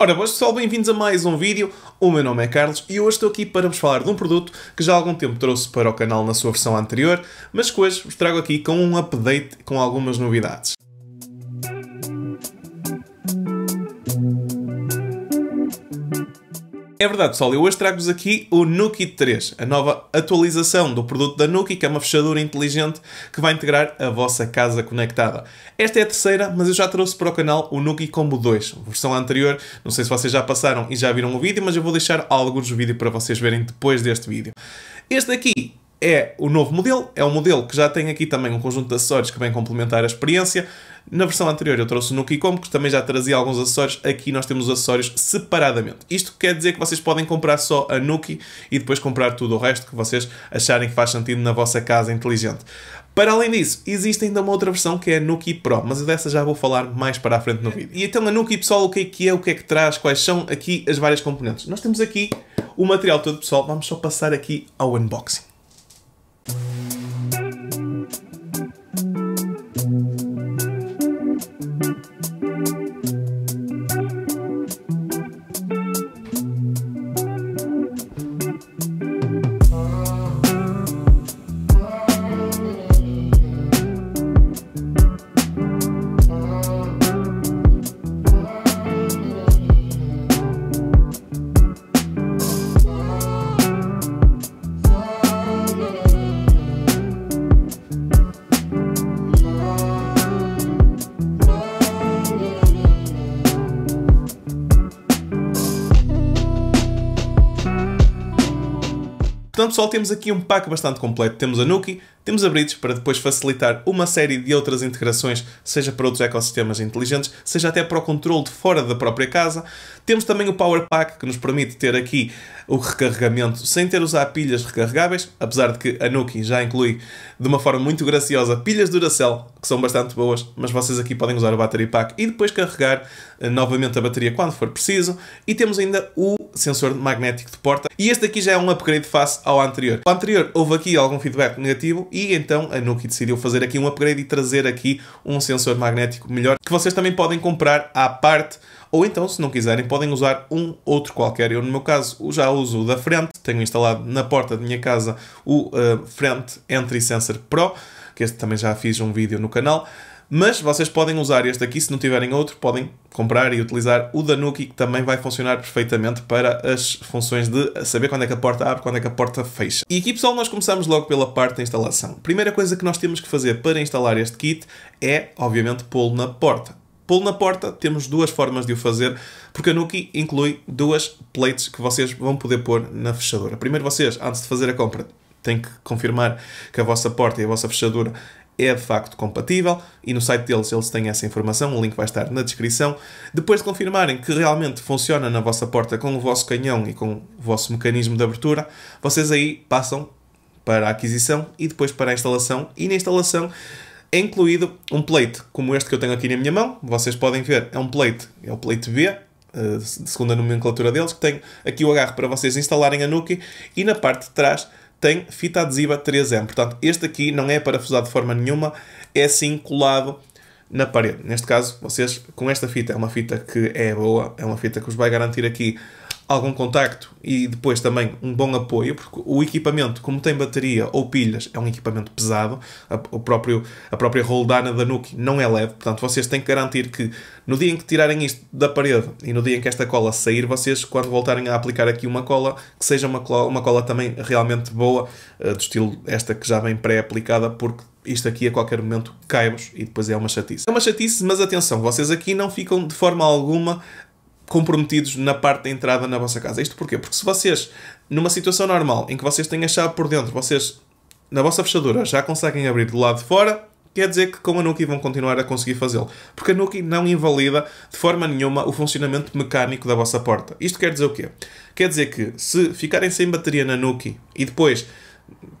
Ora, boas pessoal, bem-vindos a mais um vídeo. O meu nome é Carlos e hoje estou aqui para vos falar de um produto que já há algum tempo trouxe para o canal na sua versão anterior, mas que hoje vos trago aqui com um update com algumas novidades. É verdade, pessoal, eu hoje trago-vos aqui o Nuki 3, a nova atualização do produto da Nuki, que é uma fechadura inteligente que vai integrar a vossa casa conectada. Esta é a terceira, mas eu já trouxe para o canal o Nuki Combo 2, versão anterior. Não sei se vocês já passaram e já viram o vídeo, mas eu vou deixar alguns vídeos para vocês verem depois deste vídeo. Este aqui é o novo modelo, é um modelo que já tem aqui também um conjunto de acessórios que vem complementar a experiência. Na versão anterior eu trouxe o Nuki Combo, que também já trazia alguns acessórios. Aqui nós temos os acessórios separadamente. Isto quer dizer que vocês podem comprar só a Nuki e depois comprar tudo o resto que vocês acharem que faz sentido na vossa casa inteligente. Para além disso, existe ainda uma outra versão que é a Nuki Pro, mas dessa já vou falar mais para a frente no vídeo. E então a Nuki, pessoal, o que é que é, o que é que traz, quais são aqui as várias componentes. Nós temos aqui o material todo, pessoal. Vamos só passar aqui ao unboxing. pessoal, temos aqui um pack bastante completo. Temos a Nuki, temos a Bridge para depois facilitar uma série de outras integrações, seja para outros ecossistemas inteligentes, seja até para o controle de fora da própria casa. Temos também o Power Pack que nos permite ter aqui o recarregamento sem ter usar pilhas recarregáveis, apesar de que a Nuki já inclui de uma forma muito graciosa pilhas Duracell, que são bastante boas, mas vocês aqui podem usar o Battery Pack e depois carregar eh, novamente a bateria quando for preciso. E temos ainda o sensor magnético de porta. E este aqui já é um upgrade face ao anterior. Para anterior houve aqui algum feedback negativo e então a Nuki decidiu fazer aqui um upgrade e trazer aqui um sensor magnético melhor que vocês também podem comprar à parte ou então, se não quiserem, podem usar um outro qualquer. Eu, no meu caso, já uso o da frente, tenho instalado na porta da minha casa o uh, eh, Front Entry Sensor Pro, que este também já fiz um vídeo no canal. Mas vocês podem usar este aqui, se não tiverem outro, podem comprar e utilizar o Nuki, que também vai funcionar perfeitamente para as funções de saber quando é que a porta abre, quando é que a porta fecha. E aqui, pessoal, nós começamos logo pela parte da instalação. Primeira coisa que nós temos que fazer para instalar este kit é, obviamente, pô-lo na porta. Pô-lo na porta, temos duas formas de o fazer, porque a Nuki inclui duas plates que vocês vão poder pôr na fechadura. Primeiro vocês, antes de fazer a compra, têm que confirmar que a vossa porta e a vossa fechadura é de facto compatível e no site deles eles têm essa informação, o link vai estar na descrição. Depois de confirmarem que realmente funciona na vossa porta com o vosso canhão e com o vosso mecanismo de abertura, vocês aí passam para a aquisição e depois para a instalação. E na instalação é incluído um plate como este que eu tenho aqui na minha mão. Vocês podem ver, é um plate, é o plate B, eh, de segunda nomenclatura deles, que tenho aqui o agarro para vocês instalarem a Nuki e na parte de trás tem fita adesiva 3M. Portanto, este aqui não é parafusado de forma nenhuma, é sim colado na parede. Neste caso, vocês com esta fita, é uma fita que é boa, é uma fita que vos vai garantir aqui algum contacto e depois também um bom apoio, porque o equipamento, como tem bateria ou pilhas, é um equipamento pesado, a, o próprio, a própria roldana da Nuke não é leve, portanto vocês têm que garantir que no dia em que tirarem isto da parede e no dia em que esta cola sair, vocês quando voltarem a aplicar aqui uma cola, que seja uma cola, uma cola também realmente boa, eh, do estilo esta que já vem pré-aplicada, porque isto aqui a qualquer momento cai-vos e depois é uma chatice. É uma chatice, mas atenção, vocês aqui não ficam de forma alguma comprometidos na parte da entrada na vossa casa. Isto porquê? Porque se vocês, numa situação normal, em que vocês têm a chave por dentro, vocês, na vossa fechadura, já conseguem abrir do lado de fora, quer dizer que com a Nuki vão continuar a conseguir fazê-lo. Porque a Nuki não invalida de forma nenhuma o funcionamento mecânico da vossa porta. Isto quer dizer o quê? Quer dizer que se ficarem sem bateria na Nuki e depois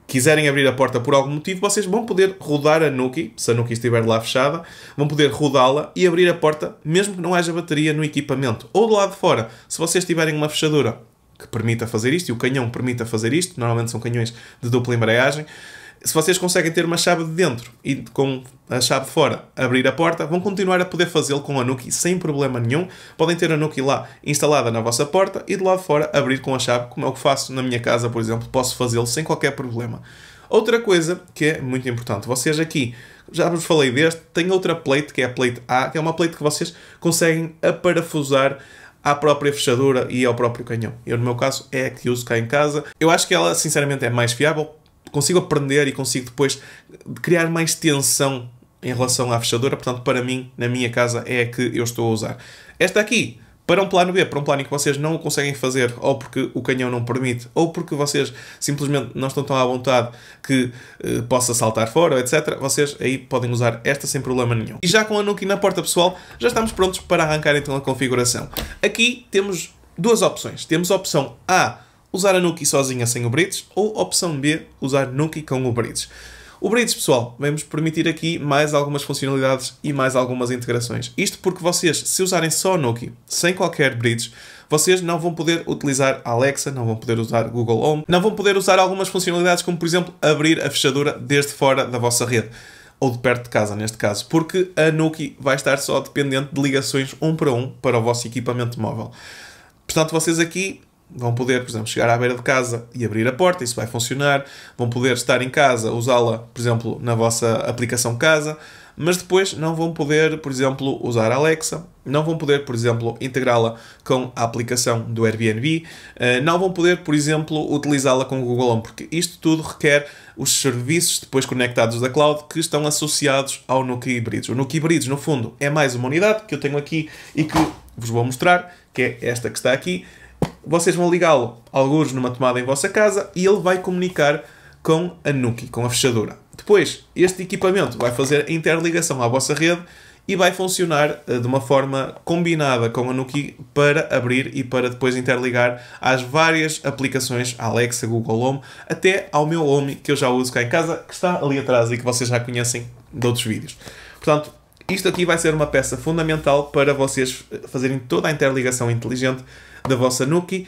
quiserem abrir a porta por algum motivo, vocês vão poder rodar a Nuki, se a Nuki estiver lá fechada, vão poder rodá-la e abrir a porta, mesmo que não haja bateria no equipamento. Ou do lado de fora, se vocês tiverem uma fechadura que permita fazer isto, e o canhão permita fazer isto, normalmente são canhões de dupla embreagem, se vocês conseguem ter uma chave de dentro e com a chave fora abrir a porta, vão continuar a poder fazê-lo com a Nuki sem problema nenhum. Podem ter a Nuki lá instalada na vossa porta e de lá fora abrir com a chave, como é o que faço na minha casa, por exemplo. Posso fazê-lo sem qualquer problema. Outra coisa que é muito importante, vocês aqui, já vos falei deste, tem outra plate que é a plate A, que é uma plate que vocês conseguem aparafusar à própria fechadura e ao próprio canhão. Eu, no meu caso, é a que uso cá em casa. Eu acho que ela, sinceramente, é mais fiável consigo aprender e consigo depois criar mais tensão em relação à fechadura. Portanto, para mim, na minha casa, é a que eu estou a usar. Esta aqui, para um plano B, para um plano em que vocês não o conseguem fazer, ou porque o canhão não permite, ou porque vocês simplesmente não estão tão à vontade que eh, possa saltar fora, etc., vocês aí podem usar esta sem problema nenhum. E já com a Nuki na porta, pessoal, já estamos prontos para arrancar então a configuração. Aqui temos duas opções. Temos a opção A, usar a Nuki sozinha sem o Bridge, ou opção B, usar Nuki com o Bridge. O Bridge, pessoal, vamos permitir aqui mais algumas funcionalidades e mais algumas integrações. Isto porque vocês, se usarem só Nuki, sem qualquer Bridge, vocês não vão poder utilizar Alexa, não vão poder usar Google Home, não vão poder usar algumas funcionalidades como, por exemplo, abrir a fechadura desde fora da vossa rede ou de perto de casa, neste caso, porque a Nuki vai estar só dependente de ligações um para um para o vosso equipamento móvel. Portanto, vocês aqui Vão poder, por exemplo, chegar à beira de casa e abrir a porta, isso vai funcionar. Vão poder estar em casa, usá-la, por exemplo, na vossa aplicação casa, mas depois não vão poder, por exemplo, usar a Alexa, não vão poder, por exemplo, integrá-la com a aplicação do Airbnb, eh, não vão poder, por exemplo, utilizá-la com o Google Home, porque isto tudo requer os serviços depois conectados da cloud que estão associados ao Nuke Híbridos. O Nuke Híbridos, no fundo, é mais uma unidade que eu tenho aqui e que vos vou mostrar, que é esta que está aqui vocês vão ligá-lo, alguns numa tomada em vossa casa, e ele vai comunicar com a Nuki, com a fechadura. Depois, este equipamento vai fazer a interligação à vossa rede e vai funcionar eh, de uma forma combinada com a Nuki para abrir e para depois interligar às várias aplicações Alexa, Google Home, até ao meu Home que eu já uso cá em casa, que está ali atrás e que vocês já conhecem de outros vídeos. Portanto, isto aqui vai ser uma peça fundamental para vocês eh, fazerem toda a interligação inteligente da vossa Nuki.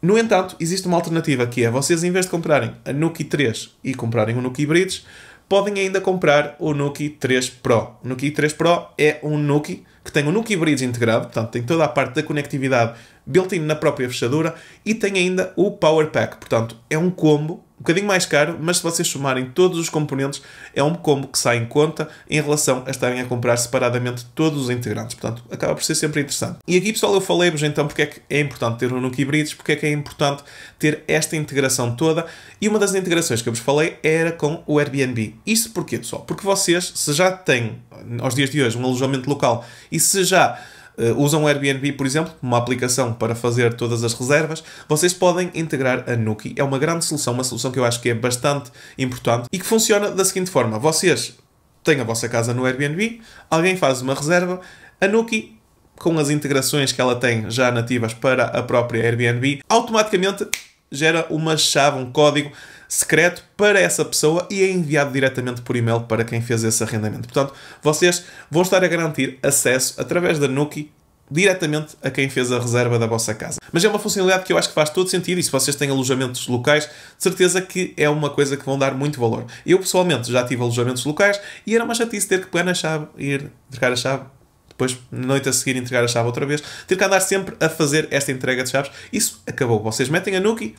No entanto, existe uma alternativa que é vocês, em vez de comprarem a Nuki 3 e comprarem o Nuki Bridge, podem ainda comprar o Nuki 3 Pro. O Nuki 3 Pro é um Nuki que tem o Nuki Bridge integrado, portanto tem toda a parte da conectividade built-in na própria fechadura e tem ainda o Power Pack, portanto é um combo um bocadinho mais caro, mas se vocês somarem todos os componentes, é um combo que sai em conta em relação a estarem a comprar separadamente todos os integrantes. Portanto, acaba por ser sempre interessante. E aqui, pessoal, eu falei-vos então porque é que é importante ter o um Nuke Bridge, porque é que é importante ter esta integração toda. E uma das integrações que eu vos falei era com o Airbnb. Isso porquê, pessoal? Porque vocês, se já têm, aos dias de hoje, um alojamento local e se já uh, usam o Airbnb, por exemplo, uma aplicação para fazer todas as reservas, vocês podem integrar a Nuki. É uma grande solução, uma solução que eu acho que é bastante importante e que funciona da seguinte forma: vocês têm a vossa casa no Airbnb, alguém faz uma reserva, a Nuki com as integrações que ela tem já nativas para a própria Airbnb, automaticamente gera uma chave, um código secreto para essa pessoa e é enviado diretamente por e-mail para quem fez esse arrendamento. Portanto, vocês vão estar a garantir acesso através da Nuki diretamente a quem fez a reserva da vossa casa. Mas é uma funcionalidade que eu acho que faz todo sentido e se vocês têm alojamentos locais, de certeza que é uma coisa que vão dar muito valor. Eu pessoalmente já tive alojamentos locais e era uma chatice ter que pegar na chave, ir trocar a chave, depois na noite a seguir entregar a chave outra vez, ter que andar sempre a fazer esta entrega de chaves. Isso acabou. Vocês metem a Nuki,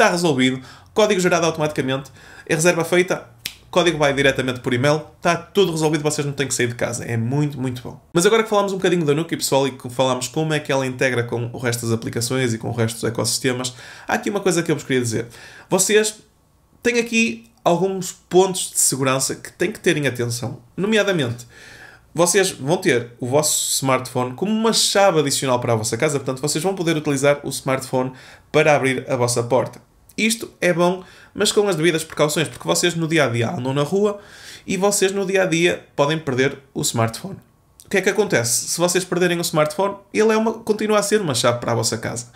está resolvido, código gerado automaticamente, a reserva feita, código vai diretamente por e-mail, está tudo resolvido, vocês não têm que sair de casa. É muito, muito bom. Mas agora que falámos um bocadinho da Nuke, pessoal, e que falámos como é que ela integra com o resto das aplicações e com o resto dos ecossistemas, há aqui uma coisa que eu vos queria dizer. Vocês têm aqui alguns pontos de segurança que têm que terem atenção. Nomeadamente, vocês vão ter o vosso smartphone como uma chave adicional para a vossa casa, portanto, vocês vão poder utilizar o smartphone para abrir a vossa porta. Isto é bom, mas com as devidas precauções, porque vocês no dia a dia andam na rua e vocês no dia a dia podem perder o smartphone. O que é que acontece? Se vocês perderem o smartphone, ele é uma, continua a ser uma chave para a vossa casa.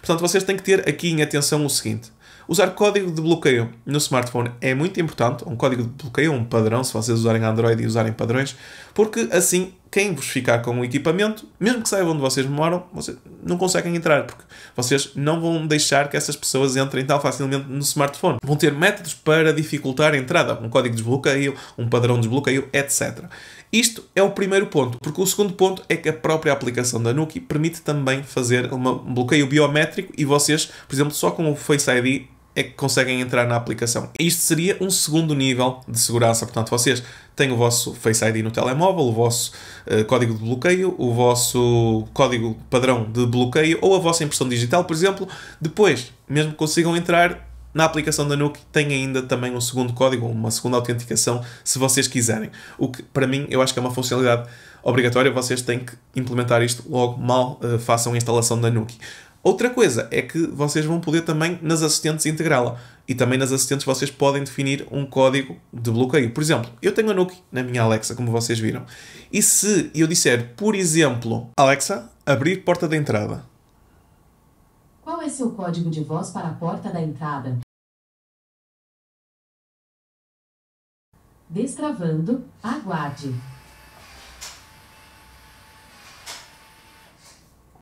Portanto, vocês têm que ter aqui em atenção o seguinte: usar código de bloqueio no smartphone é muito importante, um código de bloqueio, um padrão, se vocês usarem Android e usarem padrões, porque assim quem vos ficar com o equipamento, mesmo que saibam onde vocês moram, vocês não conseguem entrar, porque vocês não vão deixar que essas pessoas entrem tão facilmente no smartphone. Vão ter métodos para dificultar a entrada, um código de desbloqueio, um padrão de desbloqueio, etc. Isto é o primeiro ponto, porque o segundo ponto é que a própria aplicação da Nuki permite também fazer um bloqueio biométrico e vocês, por exemplo, só com o Face ID é que conseguem entrar na aplicação. Isto seria um segundo nível de segurança. Portanto, vocês têm o vosso Face ID no telemóvel, o vosso uh, código de bloqueio, o vosso código padrão de bloqueio ou a vossa impressão digital, por exemplo. Depois, mesmo que consigam entrar na aplicação da Nuke, tem ainda também um segundo código, uma segunda autenticação, se vocês quiserem. O que, para mim, eu acho que é uma funcionalidade obrigatória. Vocês têm que implementar isto logo mal uh, façam a instalação da Nuke. Outra coisa é que vocês vão poder também nas assistentes integrá-la. E também nas assistentes vocês podem definir um código de bloqueio. Por exemplo, eu tenho a Nuke na minha Alexa, como vocês viram. E se eu disser, por exemplo, Alexa, abrir porta da entrada. Qual é seu código de voz para a porta da entrada? Destravando, aguarde.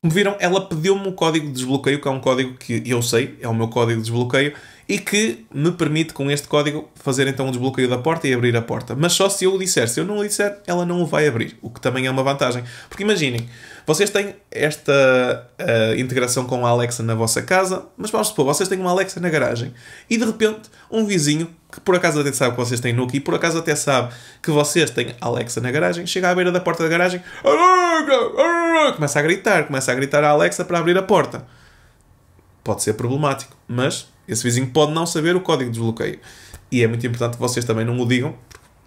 Como viram, ela pediu-me um código de desbloqueio, que é um código que eu sei, é o meu código de desbloqueio, e que me permite, com este código, fazer então o um desbloqueio da porta e abrir a porta. Mas só se eu o disser. Se eu não o disser, ela não o vai abrir, o que também é uma vantagem. Porque imaginem, vocês têm esta uh, integração com a Alexa na vossa casa, mas vamos supor, vocês têm uma Alexa na garagem e de repente um vizinho que por acaso até sabe que vocês têm Nuke e por acaso até sabe que vocês têm Alexa na garagem, chega à beira da porta da garagem, começa a gritar, começa a gritar à Alexa para abrir a porta. Pode ser problemático, mas esse vizinho pode não saber o código de desbloqueio. E é muito importante que vocês também não o digam,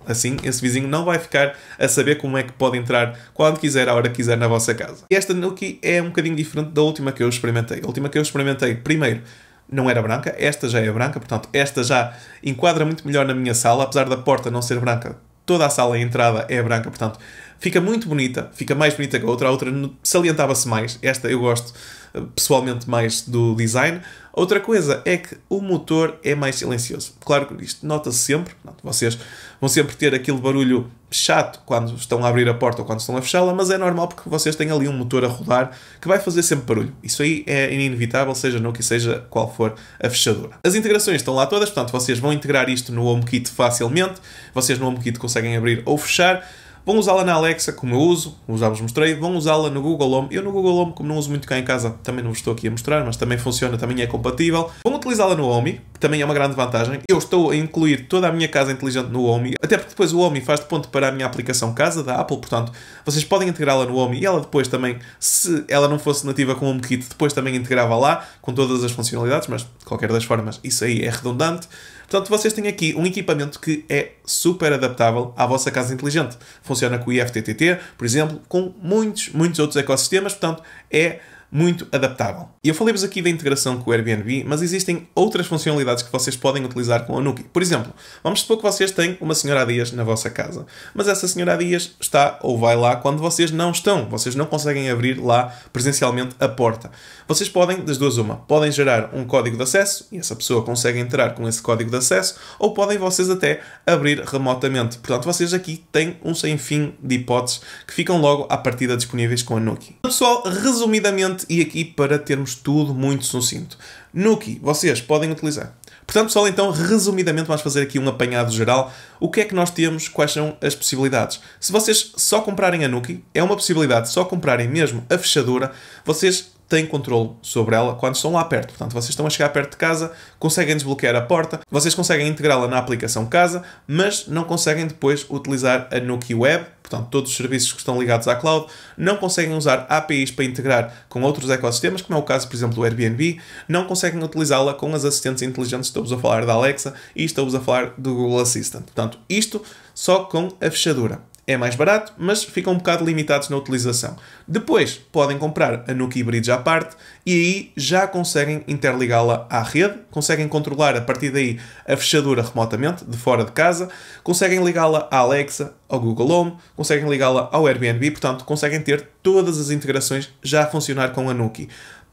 Assim, esse vizinho não vai ficar a saber como é que pode entrar quando quiser, a hora que quiser na vossa casa. E esta Nuki é um bocadinho diferente da última que eu experimentei. A última que eu experimentei, primeiro, não era branca, esta já é branca, portanto, esta já enquadra muito melhor na minha sala, apesar da porta não ser branca, toda a sala, a entrada é branca, portanto, fica muito bonita, fica mais bonita que a outra, a outra salientava-se mais, esta eu gosto eh, pessoalmente mais do design, Outra coisa é que o motor é mais silencioso. Claro que isto nota-se sempre, vocês vão sempre ter aquele barulho chato quando estão a abrir a porta ou quando estão a fechá-la, mas é normal porque vocês têm ali um motor a rodar que vai fazer sempre barulho. Isso aí é inevitável, seja no que seja qual for a fechadura. As integrações estão lá todas, portanto vocês vão integrar isto no HomeKit facilmente, vocês no HomeKit conseguem abrir ou fechar, Vão usá-la na Alexa, como eu uso, já vos mostrei. Vão usá-la no Google Home. Eu no Google Home, como não uso muito cá em casa, também não vos estou aqui a mostrar, mas também funciona, também é compatível. Vão utilizá-la no Home, que também é uma grande vantagem. Eu estou a incluir toda a minha casa inteligente no Home, até porque depois o Home faz de ponto para a minha aplicação casa da Apple, portanto, vocês podem integrá-la no Home e ela depois também, se ela não fosse nativa com o HomeKit, depois também integrava lá com todas as funcionalidades, mas de qualquer das formas, isso aí é redundante. Portanto, vocês têm aqui um equipamento que é super adaptável à vossa casa inteligente. Funciona com o IFTTT, por exemplo, com muitos, muitos outros ecossistemas, portanto, é muito adaptável. Eu falei-vos aqui da integração com o Airbnb, mas existem outras funcionalidades que vocês podem utilizar com a Nuki. Por exemplo, vamos supor que vocês têm uma senhora a dias na vossa casa, mas essa senhora a dias está ou vai lá quando vocês não estão, vocês não conseguem abrir lá presencialmente a porta. Vocês podem, das duas uma, podem gerar um código de acesso e essa pessoa consegue entrar com esse código de acesso, ou podem vocês até abrir remotamente. Portanto, vocês aqui têm um sem fim de hipóteses que ficam logo à partida disponíveis com a Nuki. Pessoal, resumidamente e aqui para termos tudo muito sucinto. No que vocês podem utilizar. Portanto, pessoal, então, resumidamente, vamos fazer aqui um apanhado geral. O que é que nós temos? Quais são as possibilidades? Se vocês só comprarem a Nuki, é uma possibilidade, só comprarem mesmo a fechadura, vocês têm controle sobre ela quando estão lá perto. Portanto, vocês estão a chegar perto de casa, conseguem desbloquear a porta, vocês conseguem integrá-la na aplicação casa, mas não conseguem depois utilizar a Nuki Web, portanto, todos os serviços que estão ligados à cloud, não conseguem usar APIs para integrar com outros ecossistemas, como é o caso, por exemplo, do Airbnb, não conseguem utilizá-la com as assistentes inteligentes, estamos a falar da Alexa e estamos a falar do Google Assistant. Portanto, isto só com a fechadura é mais barato, mas ficam um bocado limitados na utilização. Depois podem comprar a Nuki Bridge à parte e aí já conseguem interligá-la à rede, conseguem controlar a partir daí a fechadura remotamente, de fora de casa, conseguem ligá-la à Alexa, ao Google Home, conseguem ligá-la ao Airbnb, portanto conseguem ter todas as integrações já a funcionar com a Nuki.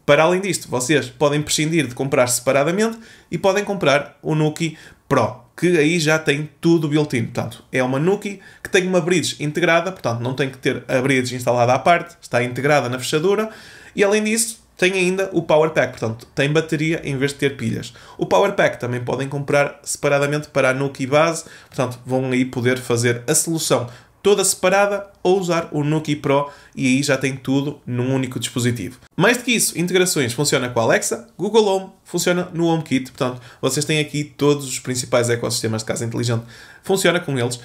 Para além disto, vocês podem prescindir de comprar separadamente e podem comprar o Nuki Pro que aí já tem tudo built-in. Portanto, é uma Nuki que tem uma bridge integrada, portanto, não tem que ter a bridge instalada à parte, está integrada na fechadura. E além disso, tem ainda o Power Pack, portanto, tem bateria em vez de ter pilhas. O Power Pack também podem comprar separadamente para a Nuki base, portanto, vão aí poder fazer a solução toda separada ou usar o Nuki Pro e aí já tem tudo num único dispositivo. Mais do que isso, integrações funciona com a Alexa, Google Home, funciona no HomeKit, portanto, vocês têm aqui todos os principais ecossistemas de casa inteligente, funciona com eles.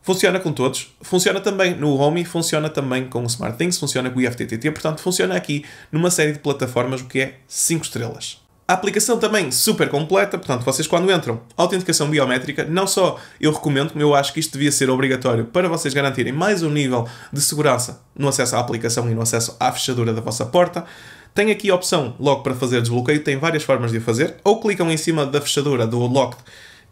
Funciona com todos, funciona também no Home, funciona também com o SmartThings, funciona com o IFTTT, portanto funciona aqui numa série de plataformas, o que é 5 estrelas. A aplicação também super completa, portanto, vocês quando entram, autenticação biométrica, não só eu recomendo, como eu acho que isto devia ser obrigatório para vocês garantirem mais um nível de segurança no acesso à aplicação e no acesso à fechadura da vossa porta. Tem aqui a opção logo para fazer desbloqueio, tem várias formas de o fazer. Ou clicam em cima da fechadura do locked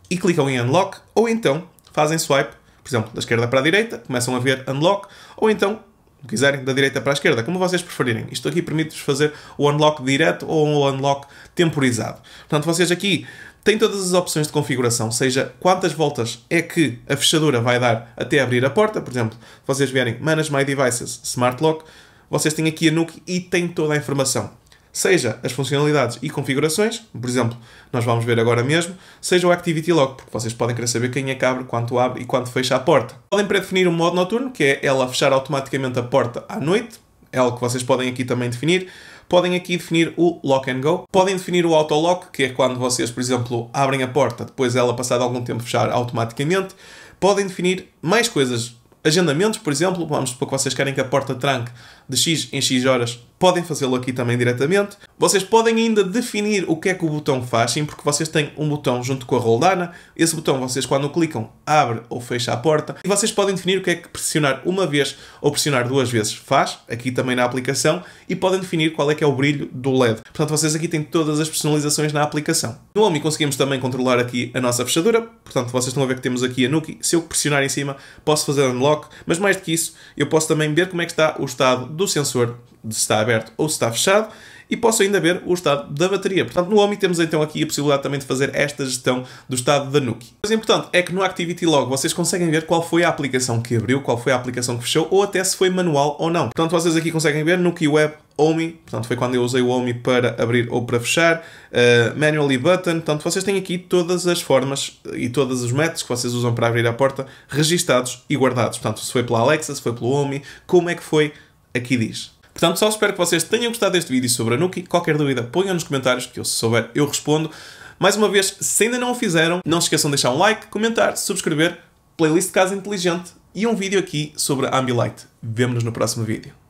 e clicam em unlock, ou então fazem swipe, por exemplo, da esquerda para a direita, começam a ver unlock, ou então quiserem, da direita para a esquerda, como vocês preferirem. Isto aqui permite-vos fazer o unlock direto ou um unlock temporizado. Portanto, vocês aqui têm todas as opções de configuração, seja quantas voltas é que a fechadura vai dar até abrir a porta. Por exemplo, se vocês vierem Manage My Devices, Smart Lock, vocês têm aqui a Nuke e têm toda a informação seja as funcionalidades e configurações, por exemplo, nós vamos ver agora mesmo, seja o Activity Log, porque vocês podem querer saber quem é que abre, quanto abre e quando fecha a porta. Podem predefinir um modo noturno, que é ela fechar automaticamente a porta à noite, é algo que vocês podem aqui também definir. Podem aqui definir o lock and go. Podem definir o auto lock, que é quando vocês, por exemplo, abrem a porta, depois ela, passado algum tempo, fechar automaticamente. Podem definir mais coisas agendamentos, por exemplo, vamos supor que vocês querem que a porta tranque de X em X horas, podem fazê-lo aqui também diretamente. Vocês podem ainda definir o que é que o botão faz, sim, porque vocês têm um botão junto com a roldana. Esse botão vocês quando clicam abre ou fecha a porta. E vocês podem definir o que é que pressionar uma vez ou pressionar duas vezes faz, aqui também na aplicação. E podem definir qual é que é o brilho do LED. Portanto, vocês aqui têm todas as personalizações na aplicação. No Home conseguimos também controlar aqui a nossa fechadura. Portanto, vocês estão a ver que temos aqui a Nuki. Se eu pressionar em cima, posso fazer unlock. Mas mais do que isso, eu posso também ver como é que está o estado do sensor de se está aberto ou se está fechado e posso ainda ver o estado da bateria. Portanto, no OMI temos então aqui a possibilidade também de fazer esta gestão do estado da Nuki. O mais importante é que no Activity Log vocês conseguem ver qual foi a aplicação que abriu, qual foi a aplicação que fechou ou até se foi manual ou não. Portanto, vocês aqui conseguem ver Nuki Web OMI, portanto foi quando eu usei o OMI para abrir ou para fechar, uh, Manually Button, portanto vocês têm aqui todas as formas eh, e todos os métodos que vocês usam para abrir a porta registados e guardados. Portanto, se foi pela Alexa, se foi pelo OMI, como é que foi aqui diz. Portanto, só espero que vocês tenham gostado deste vídeo sobre a Nuki. Qualquer dúvida, ponham nos comentários, que eu se souber, eu respondo. Mais uma vez, se ainda não o fizeram, não se esqueçam de deixar um like, comentar, subscrever, playlist Casa Inteligente e um vídeo aqui sobre a Ambilight. Vemo-nos no próximo vídeo.